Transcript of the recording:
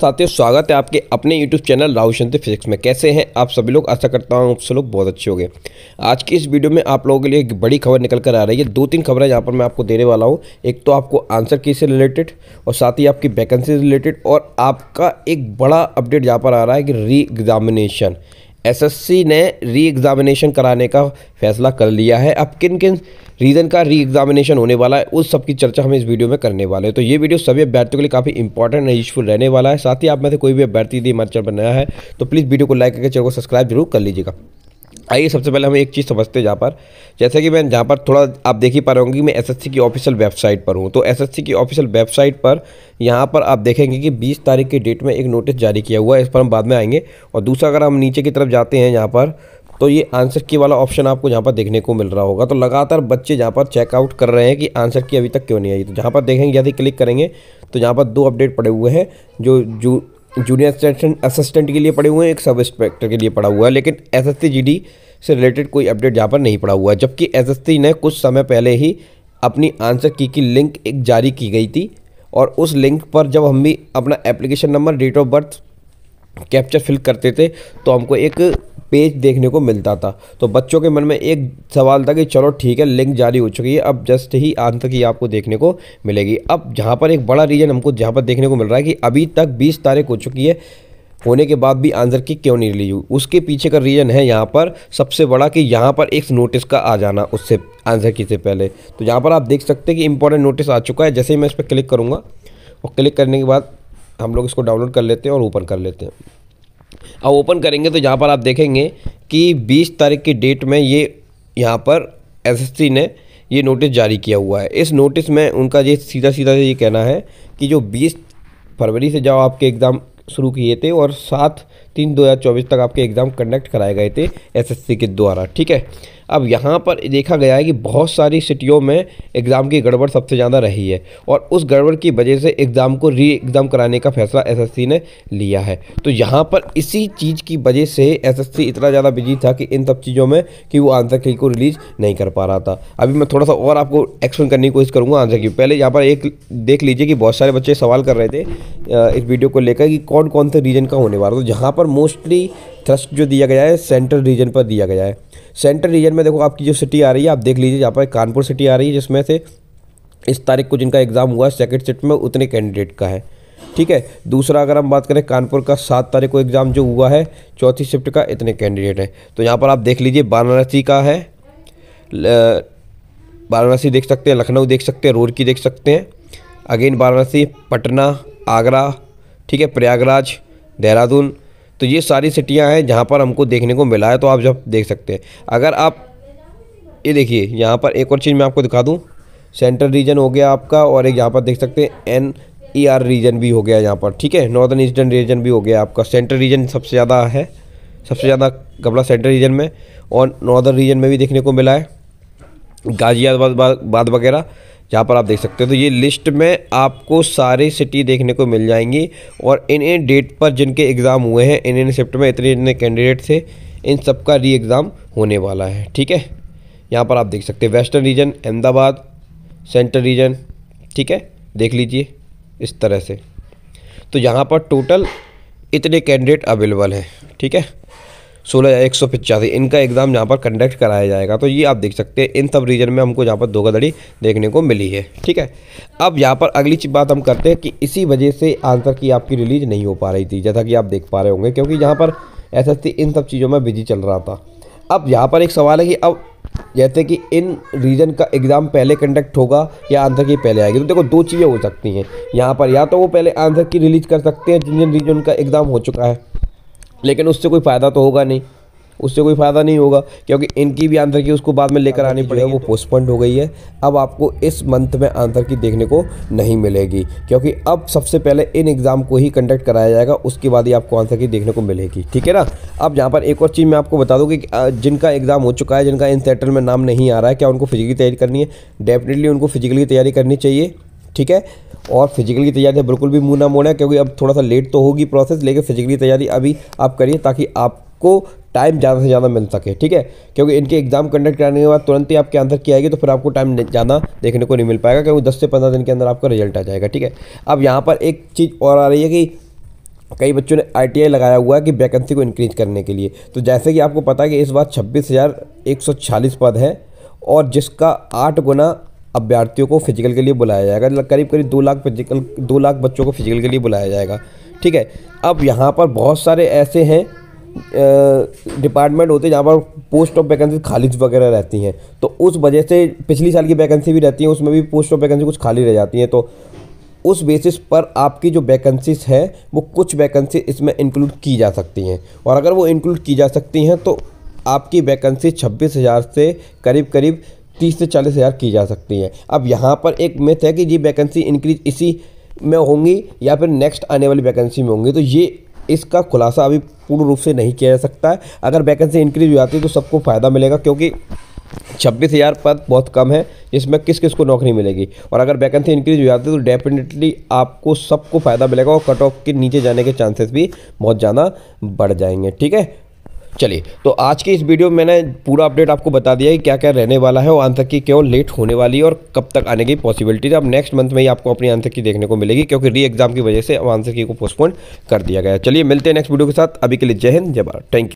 साथियों स्वागत है आपके अपने YouTube channel Rahul Shanti physics में कैसे हैं आप सभी लोग आशा करता हूँ आप सब लोग बहुत अच्छे होंगे आज की इस वीडियो में आप लोगों के लिए एक बड़ी खबर निकल कर आ रही है दो तीन खबरें यहाँ पर मैं आपको देने वाला हूँ एक तो आपको आंसर की से रिलेटेड और साथ ही आपकी वैकेंसी रिलेटेड और आपका एक बड़ा अपडेट यहाँ पर आ रहा है कि री एग्जामिनेशन एसएससी ने री एग्ज़ामिनेशन कराने का फैसला कर लिया है अब किन किन रीज़न का री एग्ज़ामिनेशन होने वाला है उस सब की चर्चा हम इस वीडियो में करने वाले हैं तो ये वीडियो सभी अभ्यर्थियों के लिए काफ़ी इंपॉर्टेंट और यूजफुल रहने वाला है साथ ही आप में से कोई भी अभ्यर्थी यदि हमारे चैनल पर नया है तो प्लीज़ वीडियो को लाइक करके चैनल को सब्सक्राइब जरूर कर लीजिएगा आइए सबसे पहले हम एक चीज़ समझते हैं जहाँ पर जैसे कि मैं जहाँ पर थोड़ा आप देख ही पा रहे होंगे कि मैं एसएससी की ऑफिशियल वेबसाइट पर हूँ तो एसएससी की ऑफिशियल वेबसाइट पर यहाँ पर आप देखेंगे कि 20 तारीख की डेट में एक नोटिस जारी किया हुआ है इस पर हम बाद में आएंगे और दूसरा अगर हम नीचे की तरफ जाते हैं यहाँ पर तो ये आंसर की वाला ऑप्शन आपको जहाँ पर देखने को मिल रहा होगा तो लगातार बच्चे जहाँ पर चेकआउट कर रहे हैं कि आंसर की अभी तक क्यों नहीं आई तो जहाँ पर देखेंगे यदि क्लिक करेंगे तो यहाँ पर दो अपडेट पड़े हुए हैं जो जू जूनियर असिस्टेंट असिस्टेंट के लिए पड़े हुए हैं एक सब इंस्पेक्टर के लिए पड़ा हुआ है लेकिन एस एस से रिलेटेड कोई अपडेट यहाँ पर नहीं पड़ा हुआ है जबकि एस ने कुछ समय पहले ही अपनी आंसर की की लिंक एक जारी की गई थी और उस लिंक पर जब हम भी अपना application number date of birth capture fill करते थे तो हमको एक पेज देखने को मिलता था तो बच्चों के मन में एक सवाल था कि चलो ठीक है लिंक जारी हो चुकी है अब जस्ट ही आंसर की आपको देखने को मिलेगी अब जहाँ पर एक बड़ा रीज़न हमको जहाँ पर देखने को मिल रहा है कि अभी तक बीस तारीख हो चुकी है होने के बाद भी आंसर की क्यों नहीं रिलीज हुई उसके पीछे का रीज़न है यहाँ पर सबसे बड़ा कि यहाँ पर एक नोटिस का आ जाना उससे आंसर की से पहले तो यहाँ पर आप देख सकते हैं कि इंपॉर्टेंट नोटिस आ चुका है जैसे ही मैं इस पर क्लिक करूँगा और क्लिक करने के बाद हम लोग इसको डाउनलोड कर लेते हैं और ओपन कर लेते हैं अब ओपन करेंगे तो यहाँ पर आप देखेंगे कि बीस तारीख की डेट में ये यहाँ पर एसएससी ने ये नोटिस जारी किया हुआ है इस नोटिस में उनका ये सीधा सीधा ये कहना है कि जो बीस फरवरी से जब आपके एग्ज़ाम शुरू किए थे और सात तीन दो तक आपके एग्ज़ाम कंडक्ट कराए गए थे एसएससी के द्वारा ठीक है अब यहाँ पर देखा गया है कि बहुत सारी सिटियों में एग्ज़ाम की गड़बड़ सबसे ज़्यादा रही है और उस गड़बड़ की वजह से एग्ज़ाम को री एग्ज़ाम कराने का फैसला एसएससी ने लिया है तो यहाँ पर इसी चीज़ की वजह से एसएससी इतना ज़्यादा बिजी था कि इन सब चीज़ों में कि वो आंसर की को रिलीज़ नहीं कर पा रहा था अभी मैं थोड़ा सा और आपको एक्सप्लेन करने की कोशिश करूँगा आंसर की पहले यहाँ पर एक देख लीजिए कि बहुत सारे बच्चे सवाल कर रहे थे इस वीडियो को लेकर कि कौन कौन से रीजन का होने वाला तो जहाँ पर पर मोस्टली थ्रस्ट जो दिया गया है सेंट्रल रीजन पर दिया गया है सेंट्रल रीजन में देखो आपकी जो सिटी आ रही है आप देख लीजिए यहाँ पर कानपुर सिटी आ रही है जिसमें से इस तारीख को जिनका एग्ज़ाम हुआ है सेकेंड सेट में उतने कैंडिडेट का है ठीक है दूसरा अगर हम बात करें कानपुर का सात तारीख को एग्ज़ाम जो हुआ है चौथी शिफ्ट का इतने कैंडिडेट हैं तो यहाँ पर आप देख लीजिए वाराणसी का है वाराणसी देख सकते हैं लखनऊ देख सकते हैं रोड की देख सकते हैं अगेन वाराणसी पटना आगरा ठीक है प्रयागराज देहरादून तो ये सारी सिटियाँ हैं जहाँ पर हमको देखने को मिला है तो आप जब देख सकते हैं अगर आप ये देखिए यहाँ पर एक और चीज़ मैं आपको दिखा दूँ सेंट्रल रीजन हो गया आपका और एक यहाँ पर देख सकते हैं एन ई आर रीजन भी हो गया यहाँ पर ठीक है नॉर्दर्न ईस्टर्न रीजन भी हो गया आपका सेंट्रल रीजन सबसे ज़्यादा है सबसे ज़्यादा कपड़ा सेंट्रल रीजन में और नॉर्दर्न रीजन में भी देखने को मिला है गाज़ियाबाद बाद वगैरह यहाँ पर आप देख सकते हो तो ये लिस्ट में आपको सारे सिटी देखने को मिल जाएंगी और इन इन डेट पर जिनके एग्ज़ाम हुए हैं इन इन शिफ्ट में इतने इतने कैंडिडेट थे इन सब का री एग्ज़ाम होने वाला है ठीक है यहाँ पर आप देख सकते हैं western region Ahmedabad central region ठीक है देख लीजिए इस तरह से तो यहाँ पर टोटल इतने कैंडिडेट अवेलेबल हैं ठीक है सोलह एक सौ पिचासी इनका एग्ज़ाम यहाँ पर कंडक्ट कराया जाएगा तो ये आप देख सकते हैं इन सब रीजन में हमको यहाँ पर धोखाधड़ी देखने को मिली है ठीक है अब यहाँ पर अगली बात हम करते हैं कि इसी वजह से आंसर की आपकी रिलीज नहीं हो पा रही थी जैसा कि आप देख पा रहे होंगे क्योंकि यहाँ पर एस इन सब चीज़ों में बिजी चल रहा था अब यहाँ पर एक सवाल है कि अब जैसे कि इन रीजन का एग्ज़ाम पहले कंडक्ट होगा या आंसर की पहले आएगी तो देखो दो चीज़ें हो सकती हैं यहाँ पर या तो वो पहले आंसर की रिलीज कर सकते हैं जिन जिन रीजन का एग्ज़ाम हो चुका है लेकिन उससे कोई फ़ायदा तो होगा नहीं उससे कोई फ़ायदा नहीं होगा क्योंकि इनकी भी आंसर की उसको बाद में लेकर आनी पड़ेगी वो पोस्टपोन्ड हो गई है अब आपको इस मंथ में आंसर की देखने को नहीं मिलेगी क्योंकि अब सबसे पहले इन एग्ज़ाम को ही कंडक्ट कराया जाएगा उसके बाद ही आपको आंसर की देखने को मिलेगी ठीक है ना अब यहाँ पर एक और चीज़ मैं आपको बता दूँ कि जिनका एग्ज़ाम हो चुका है जिनका इन सेटल में नाम नहीं आ रहा है क्या उनको फिजिकली तैयारी करनी है डेफिनेटली उनको फिजिकली तैयारी करनी चाहिए ठीक है और फिजिकल की तैयारी बिल्कुल भी मुँह ना मोड़ें क्योंकि अब थोड़ा सा लेट तो होगी प्रोसेस लेकिन फिजिकल की तैयारी अभी आप करिए ताकि आपको टाइम ज़्यादा से ज़्यादा मिल सके ठीक है क्योंकि इनके एग्ज़ाम कंडक्ट कराने के बाद तुरंत ही आपके आंसर किया आएगी तो फिर आपको टाइम ज़्यादा देखने को नहीं मिल पाएगा क्योंकि दस से पंद्रह दिन के अंदर आपका रिजल्ट आ जाएगा ठीक है अब यहाँ पर एक चीज़ और आ रही है कि कई बच्चों ने आई लगाया हुआ है कि वैकेंसी को इंक्रीज करने के लिए तो जैसे कि आपको पता है कि इस बार छब्बीस पद है और जिसका आठ गुना अभ्यर्थियों को फिजिकल के लिए बुलाया जाएगा करीब करीब दो लाख फिजिकल दो लाख बच्चों को फिजिकल के लिए बुलाया जाएगा ठीक है अब यहाँ पर बहुत सारे ऐसे हैं डिपार्टमेंट होते हैं जहाँ पर पोस्ट ऑफ वैकेंसी खाली वगैरह रहती हैं तो उस वजह से पिछली साल की वैकेंसी भी रहती है उसमें भी पोस्ट ऑफ वैकेंसी कुछ खाली रह जाती हैं तो उस बेसिस पर आपकी जो वैकेंसीज है वो कुछ वैकेंसी इसमें इंक्लूड की जा सकती हैं और अगर वो इंक्लूड की जा सकती हैं तो आपकी वैकेंसी छब्बीस हज़ार से करीब करीब तीस से चालीस हज़ार की जा सकती है अब यहाँ पर एक मिथ है कि ये वैकेंसी इंक्रीज इसी में होंगी या फिर नेक्स्ट आने वाली वैकेंसी में होंगी तो ये इसका खुलासा अभी पूर्ण रूप से नहीं किया जा सकता है अगर वैकेंसी इंक्रीज हो जाती है तो सबको फ़ायदा मिलेगा क्योंकि छब्बीस हज़ार पद बहुत कम है जिसमें किस किस को नौकरी मिलेगी और अगर वैकेंसी इंक्रीज हो जाती है तो डेफिनेटली आपको सबको फ़ायदा मिलेगा और कट ऑफ के नीचे जाने के चांसेस भी बहुत ज़्यादा बढ़ जाएंगे ठीक है चलिए तो आज की इस वीडियो में मैंने पूरा अपडेट आपको बता दिया कि क्या क्या रहने वाला है और आंसर की क्यों लेट होने वाली है और कब तक आने की है अब नेक्स्ट मंथ में ही आपको अपनी आंसर की देखने को मिलेगी क्योंकि री एग्जाम की वजह से अब आंसर की को पोस्टपोन कर दिया गया चलिए मिलते हैं नेक्स्ट वीडियो के साथ अभी के लिए जय हिंद जय भारत थैंक यू